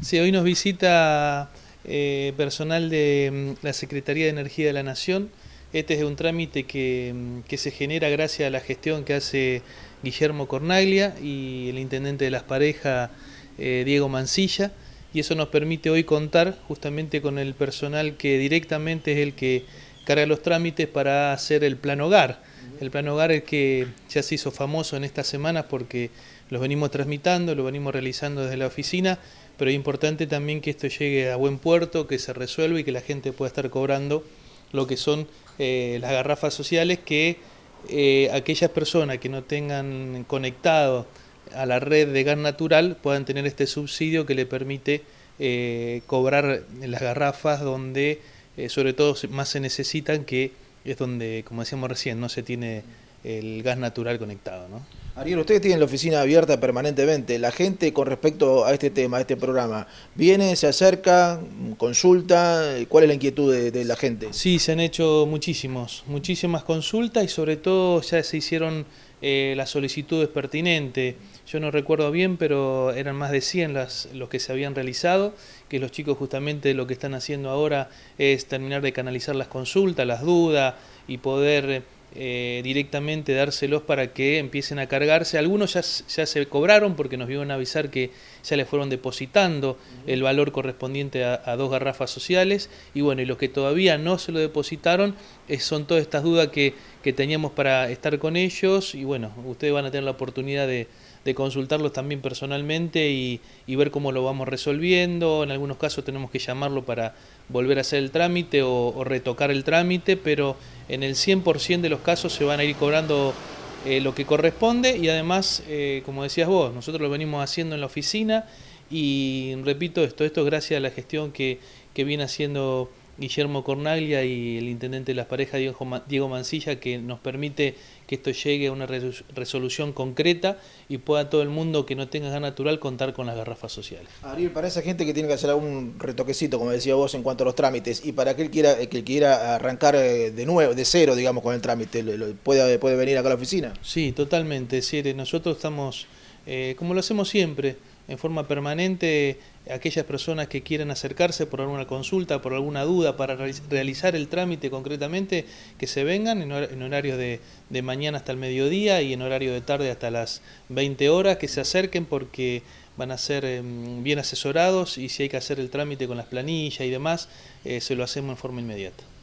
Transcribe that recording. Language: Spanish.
Sí, hoy nos visita eh, personal de mm, la Secretaría de Energía de la Nación. Este es un trámite mm, que, se genera gracias a la gestión que hace Guillermo Cornaglia y el intendente de las parejas, eh, Diego Mancilla, y eso nos permite hoy contar justamente con el personal que directamente es el que carga los trámites para hacer el plan hogar. El plan hogar es que ya se hizo famoso en estas semanas porque los venimos transmitando, lo venimos realizando desde la oficina, pero es importante también que esto llegue a buen puerto, que se resuelva y que la gente pueda estar cobrando lo que son eh, las garrafas sociales que eh, aquellas personas que no tengan conectado a la red de gas natural puedan tener este subsidio que le permite eh, cobrar las garrafas donde sobre todo más se necesitan que es donde, como decíamos recién, no se tiene el gas natural conectado. ¿no? Ariel, ustedes tienen la oficina abierta permanentemente. La gente con respecto a este tema, a este programa, viene, se acerca, consulta. ¿Cuál es la inquietud de, la gente? Sí, se han hecho muchísimos, muchísimas consultas y sobre todo ya se hicieron eh, las solicitudes pertinentes. Yo no recuerdo bien, pero eran más de 100 las, los que se habían realizado, que los chicos justamente lo que están haciendo ahora es terminar de canalizar las consultas, las dudas y poder eh, eh, directamente dárselos para que empiecen a cargarse. Algunos ya, se cobraron porque nos vieron avisar que ya les fueron depositando el valor correspondiente a, dos garrafas sociales. Y bueno, y los que todavía no se lo depositaron eh, son todas estas dudas que, que teníamos para estar con ellos y bueno, ustedes van a tener la oportunidad de, consultarlos también personalmente y, ver cómo lo vamos resolviendo. En algunos casos tenemos que llamarlo para volver a hacer el trámite o, retocar el trámite, pero en el 100% de los casos se van a ir cobrando eh, lo que corresponde y además, eh, como decías vos, nosotros lo venimos haciendo en la oficina y repito esto, esto es gracias a la gestión que viene haciendo Guillermo Cornaglia y el intendente de las parejas, Diego Mancilla, que nos permite que esto llegue a una resolución concreta y pueda todo el mundo que no tenga gas natural contar con las garrafas sociales. Ariel, para esa gente que tiene que hacer algún retoquecito, como decía vos, en cuanto a los trámites, y para aquel que quiera, que quiera arrancar eh, de nuevo, de cero, digamos, con el trámite, ¿puede, puede venir acá a la oficina? Sí, totalmente. Sí, nosotros estamos, eh, como lo hacemos siempre, en forma permanente aquellas personas que quieran acercarse por alguna consulta, por alguna duda, para realizar el trámite concretamente, que se vengan en, horario horarios de, de, mañana hasta el mediodía y en horario de tarde hasta las 20 horas, que se acerquen porque van a ser em, bien asesorados y si hay que hacer el trámite con las planillas y demás, eh, se lo hacemos en forma inmediata.